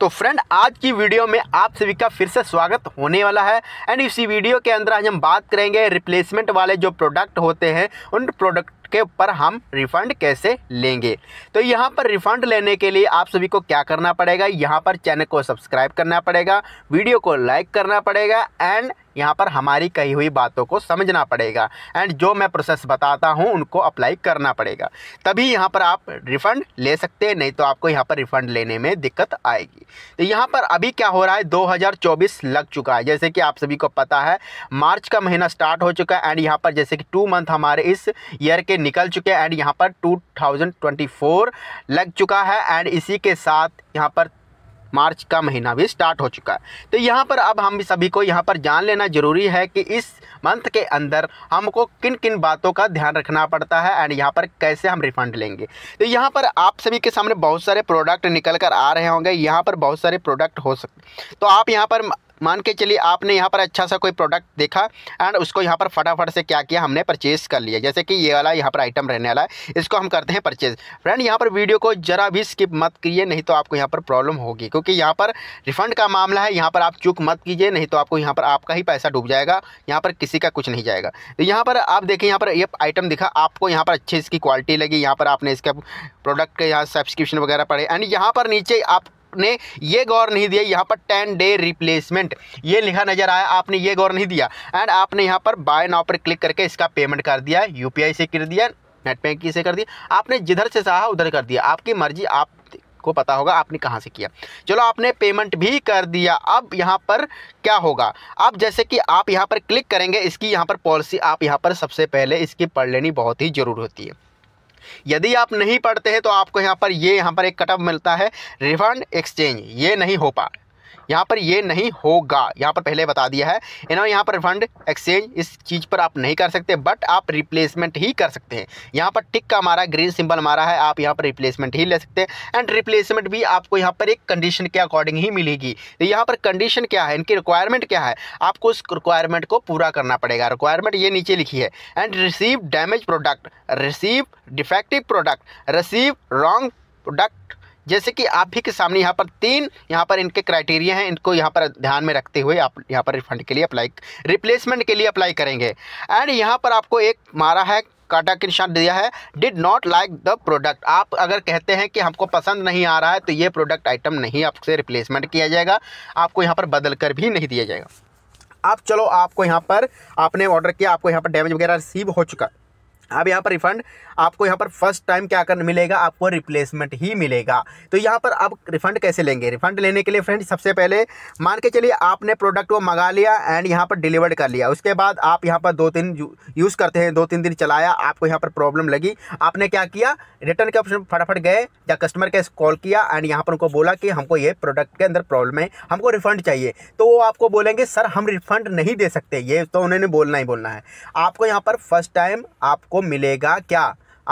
तो फ्रेंड आज की वीडियो में आप सभी का फिर से स्वागत होने वाला है एंड इसी वीडियो के अंदर आज हम बात करेंगे रिप्लेसमेंट वाले जो प्रोडक्ट होते हैं उन प्रोडक्ट के ऊपर हम रिफंड कैसे लेंगे तो यहाँ पर रिफंड लेने के लिए आप सभी को क्या करना पड़ेगा यहाँ पर चैनल को सब्सक्राइब करना पड़ेगा वीडियो को लाइक करना पड़ेगा एंड यहाँ पर हमारी कही हुई बातों को समझना पड़ेगा एंड जो मैं प्रोसेस बताता हूँ उनको अप्लाई करना पड़ेगा तभी यहाँ पर आप रिफ़ंड ले सकते हैं नहीं तो आपको यहाँ पर रिफ़ंड लेने में दिक्कत आएगी तो यहाँ पर अभी क्या हो रहा है 2024 लग चुका है जैसे कि आप सभी को पता है मार्च का महीना स्टार्ट हो चुका है एंड यहाँ पर जैसे कि टू मंथ हमारे इस ईयर के निकल चुके हैं एंड यहाँ पर टू लग चुका है एंड इसी के साथ यहाँ पर मार्च का महीना भी स्टार्ट हो चुका है तो यहाँ पर अब हम सभी को यहाँ पर जान लेना ज़रूरी है कि इस मंथ के अंदर हमको किन किन बातों का ध्यान रखना पड़ता है एंड यहाँ पर कैसे हम रिफंड लेंगे तो यहाँ पर आप सभी के सामने बहुत सारे प्रोडक्ट निकल कर आ रहे होंगे यहाँ पर बहुत सारे प्रोडक्ट हो सकते तो आप यहाँ पर मान के चलिए आपने यहाँ पर अच्छा सा कोई प्रोडक्ट देखा एंड उसको यहाँ पर फटाफट से क्या किया हमने परचेज़ कर लिया जैसे कि ये वाला यहाँ पर आइटम रहने वाला है इसको हम करते हैं परचेज़ फ्रेंड यहाँ पर वीडियो को ज़रा भी स्किप मत करिए नहीं तो आपको यहाँ पर प्रॉब्लम होगी क्योंकि यहाँ पर रिफ़ंड का मामला है यहाँ पर आप चूक मत कीजिए नहीं तो आपको यहाँ पर आपका ही पैसा डूब जाएगा यहाँ पर किसी का कुछ नहीं जाएगा तो यहाँ पर आप देखें यहाँ पर ये आइटम दिखा आपको यहाँ पर अच्छी इसकी क्वालिटी लगी यहाँ पर आपने इसका प्रोडक्ट के यहाँ सब्सक्रिप्शन वगैरह पड़े एंड यहाँ पर नीचे आप आपने ये गौर नहीं दिया यहाँ पर टेन डे रिप्लेसमेंट ये लिखा नजर आया आपने ये गौर नहीं दिया एंड आपने यहाँ पर बाय नाव पर क्लिक करके इसका पेमेंट कर दिया यू से कर दिया नेट बैंकिंग से कर दिया आपने जिधर से सहा उधर कर दिया आपकी मर्जी आप आपको पता होगा आपने कहां से किया चलो आपने पेमेंट भी कर दिया अब यहां पर क्या होगा अब जैसे कि आप यहां पर क्लिक करेंगे इसकी यहां पर पॉलिसी आप यहां पर सबसे पहले इसकी पढ़ लेनी बहुत ही ज़रूर होती है यदि आप नहीं पढ़ते हैं तो आपको यहाँ पर ये यहाँ पर एक कटअप मिलता है रिफंड एक्सचेंज ये नहीं हो पा यहाँ पर ये नहीं होगा यहाँ पर पहले बता दिया है इन्होंने यहाँ पर रिफंड एक्सचेंज इस चीज़ पर आप नहीं कर सकते बट आप रिप्लेसमेंट ही कर सकते हैं यहाँ पर टिक का मारा ग्रीन सिंबल मारा है आप यहाँ पर रिप्लेसमेंट ही ले सकते हैं एंड रिप्लेसमेंट भी आपको यहाँ पर एक कंडीशन के अकॉर्डिंग ही मिलेगी तो यहाँ पर कंडीशन क्या है इनकी रिक्वायरमेंट क्या है आपको उस रिक्वायरमेंट को पूरा करना पड़ेगा रिक्वायरमेंट ये नीचे लिखी है and receive damage product receive defective product receive wrong product जैसे कि आप भी के सामने यहाँ पर तीन यहाँ पर इनके क्राइटेरिया हैं इनको यहाँ पर ध्यान में रखते हुए आप यहाँ पर रिफंड के लिए अप्लाई रिप्लेसमेंट के लिए अप्लाई करेंगे एंड यहाँ पर आपको एक मारा है काटा के निशान दिया है did not like the product आप अगर कहते हैं कि हमको पसंद नहीं आ रहा है तो ये प्रोडक्ट आइटम नहीं आपसे रिप्लेसमेंट किया जाएगा आपको यहाँ पर बदल कर भी नहीं दिया जाएगा आप चलो आपको यहाँ पर आपने ऑर्डर किया आपको यहाँ पर डैमेज वगैरह रिसीव हो चुका अब यहाँ पर रिफंड आपको यहाँ पर फर्स्ट टाइम क्या करना मिलेगा आपको रिप्लेसमेंट ही मिलेगा तो यहाँ पर आप रिफंड कैसे लेंगे रिफंड लेने के लिए फ्रेंड सबसे पहले मान के चलिए आपने प्रोडक्ट को मंगा लिया एंड यहाँ पर डिलीवर्ड कर लिया उसके बाद आप यहाँ पर दो तीन यूज़ करते हैं दो तीन दिन चलाया आपको यहाँ पर प्रॉब्लम लगी आपने क्या किया रिटर्न के ऑप्शन फटाफट गए या कस्टमर केयर कॉल किया एंड यहाँ पर उनको बोला कि हमको ये प्रोडक्ट के अंदर प्रॉब्लम है हमको रिफंड चाहिए तो वो आपको बोलेंगे सर हम रिफंड नहीं दे सकते ये तो उन्होंने बोलना ही बोलना है आपको यहाँ पर फर्स्ट टाइम आपको आपको मिलेगा क्या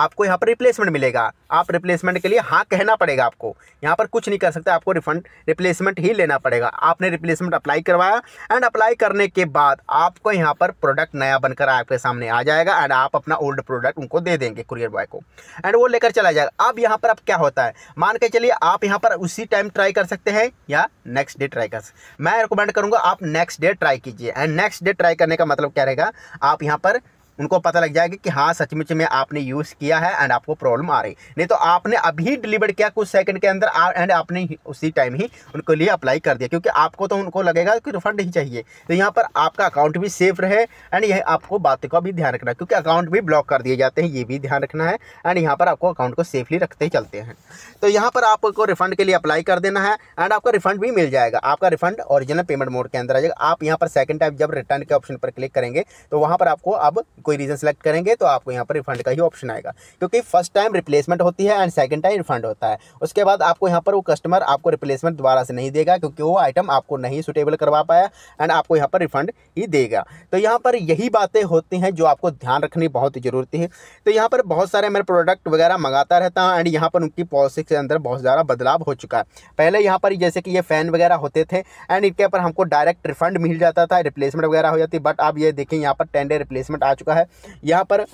आपको यहाँ पर रिप्लेसमेंट मिलेगा आप रिप्लेसमेंट के लिए हाँ कहना पड़ेगा आपको यहाँ पर कुछ नहीं कर सकते आपको रिफंड रिप्लेसमेंट ही लेना पड़ेगा आपने रिप्लेसमेंट अप्लाई करवाया एंड अप्लाई करने के बाद आपको यहाँ पर प्रोडक्ट नया बनकर आपके सामने आ जाएगा एंड आप अपना ओल्ड प्रोडक्ट उनको दे देंगे कुरियर बॉय को एंड वो लेकर चला जाएगा अब यहाँ पर अब क्या होता है मान के चलिए आप यहाँ पर उसी टाइम ट्राई कर सकते हैं या नेक्स्ट डे ट्राई कर सकते मैं रिकमेंड करूँगा आप नेक्स्ट डे ट्राई कीजिए एंड नेक्स्ट डे ट्राई करने का मतलब क्या रहेगा आप यहाँ पर उनको पता लग जाएगा कि हाँ सचमुच में आपने यूज़ किया है एंड आपको प्रॉब्लम आ रही नहीं तो आपने अभी डिलीवर किया कुछ सेकंड के अंदर एंड आपने उसी टाइम ही उनके लिए अप्लाई कर दिया क्योंकि आपको तो उनको लगेगा कि रिफंड ही चाहिए तो यहाँ पर आपका अकाउंट भी सेफ रहे एंड यह आपको बात का भी ध्यान रखना क्योंकि अकाउंट भी ब्लॉक कर दिए जाते हैं ये भी ध्यान रखना है एंड यहाँ पर आपको अकाउंट को सेफली रखते ही चलते हैं तो यहाँ पर आपको रिफंड के लिए अप्लाई कर देना है एंड आपका रिफंड भी मिल जाएगा आपका रिफंड ऑरिजिनल पेमेंट मोड के अंदर आ जाएगा आप यहाँ पर सेकंड टाइम जब रिटर्न के ऑप्शन पर क्लिक करेंगे तो वहाँ पर आपको अब कोई रीज़न सेलेक्ट करेंगे तो आपको यहाँ पर रिफंड का ही ऑप्शन आएगा क्योंकि फर्स्ट टाइम रिप्लेसमेंट होती है एंड सेकंड टाइम रिफंड होता है उसके बाद आपको यहाँ पर वो कस्टमर आपको रिप्लेसमेंट दोबारा से नहीं देगा क्योंकि वो आइटम आपको नहीं सुटेबल करवा पाया एंड आपको यहाँ पर रिफंड ही देगा तो यहाँ पर यही बातें होती हैं जो आपको ध्यान रखनी बहुत ज़रूरी है तो यहाँ पर बहुत सारे मैं प्रोडक्ट वगैरह मंगाता रहता हूँ एंड यहाँ पर उनकी पॉलिसी के अंदर बहुत ज़्यादा बदलाव हो चुका है पहले यहाँ पर जैसे कि ये फ़ैन वगैरह होते थे एंड इनके ऊपर हमको डायरेक्ट रिफंड मिल जाता था रिप्लेसमेंट वगैरह हो जाती बट अब ये देखें यहाँ पर टेन डे रिप्लेसमेंट आ चुका चुका है यहाँ पर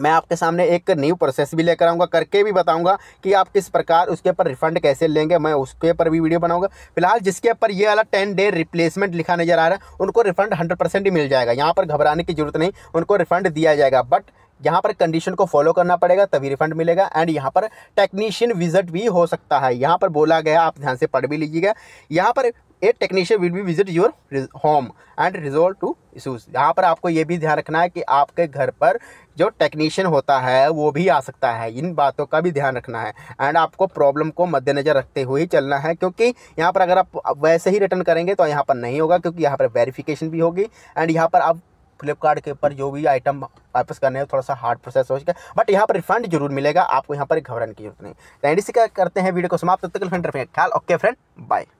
मैं आपके सामने एक न्यू प्रोसेस भी लेकर आऊँगा करके भी बताऊँगा कि आप किस प्रकार उसके ऊपर रिफंड कैसे लेंगे मैं उसके ऊपर भी वीडियो बनाऊँगा फिलहाल जिसके ऊपर ये वाला टेन डे रिप्लेसमेंट लिखा नजर आ रहा है उनको रिफंड हंड्रेड परसेंट ही मिल जाएगा यहाँ पर घबराने की जरूरत नहीं उनको रिफंड दिया जाएगा बट यहाँ पर कंडीशन को फॉलो करना पड़ेगा तभी रिफंड मिलेगा एंड यहाँ पर टेक्नीशियन विजिट भी हो सकता है यहाँ पर बोला गया आप ध्यान से पढ़ भी लीजिएगा यहाँ पर a technician will be visit your home and resolve to issues यहाँ पर आपको ये भी ध्यान रखना है कि आपके घर पर जो टेक्नीशियन होता है वो भी आ सकता है इन बातों का भी ध्यान रखना है एंड आपको प्रॉब्लम को मद्देनज़र रखते हुए ही चलना है क्योंकि यहाँ पर अगर आप वैसे ही रिटर्न करेंगे तो यहाँ पर नहीं होगा क्योंकि यहाँ पर वेरिफिकेशन भी होगी एंड यहाँ पर आप फ्लिपकार्ट के ऊपर जो भी आइटम वापस करने हैं थोड़ा सा हार्ड प्रोसेस हो सके बट यहाँ पर रिफंड जरूर मिलेगा आपको यहाँ पर घबराने की जरूरत नहीं एंड तो इसी का करते हैं वीडियो को समाप्त तक फ्रेंड ख्याल ओके फ्रेंड बाय